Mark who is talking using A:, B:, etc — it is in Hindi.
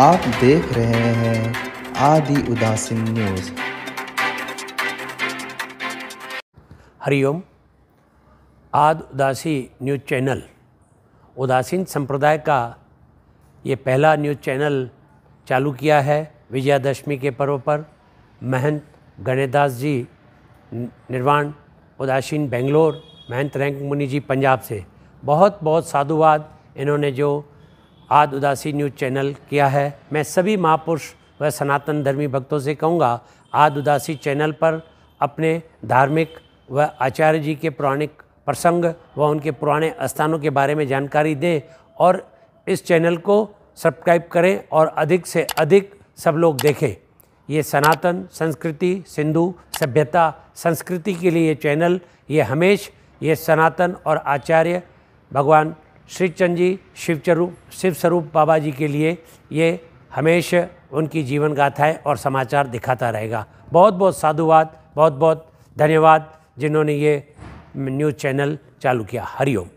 A: आप देख रहे हैं आदि उदासीन न्यूज
B: हरिओम आद उदासी न्यूज चैनल उदासीन संप्रदाय का ये पहला न्यूज चैनल चालू किया है विजयादशमी के पर्व पर महंत गणेश जी निर्वाण उदासीन बेंगलोर महंत रैंक मुनि जी पंजाब से बहुत बहुत साधुवाद इन्होंने जो आद उदासी न्यूज़ चैनल किया है मैं सभी महापुरुष व सनातन धर्मी भक्तों से कहूँगा आद उदासी चैनल पर अपने धार्मिक व आचार्य जी के पौराणिक प्रसंग व उनके पुराने स्थानों के बारे में जानकारी दें और इस चैनल को सब्सक्राइब करें और अधिक से अधिक सब लोग देखें ये सनातन संस्कृति सिंधु सभ्यता संस्कृति के लिए ये चैनल ये हमेश ये सनातन और आचार्य भगवान श्री चंद जी शिवस्वरूप शिवस्वरूप बाबा जी के लिए ये हमेशा उनकी जीवन गाथा है और समाचार दिखाता रहेगा बहुत बहुत साधुवाद बहुत बहुत धन्यवाद जिन्होंने ये न्यूज़ चैनल चालू किया हरिओम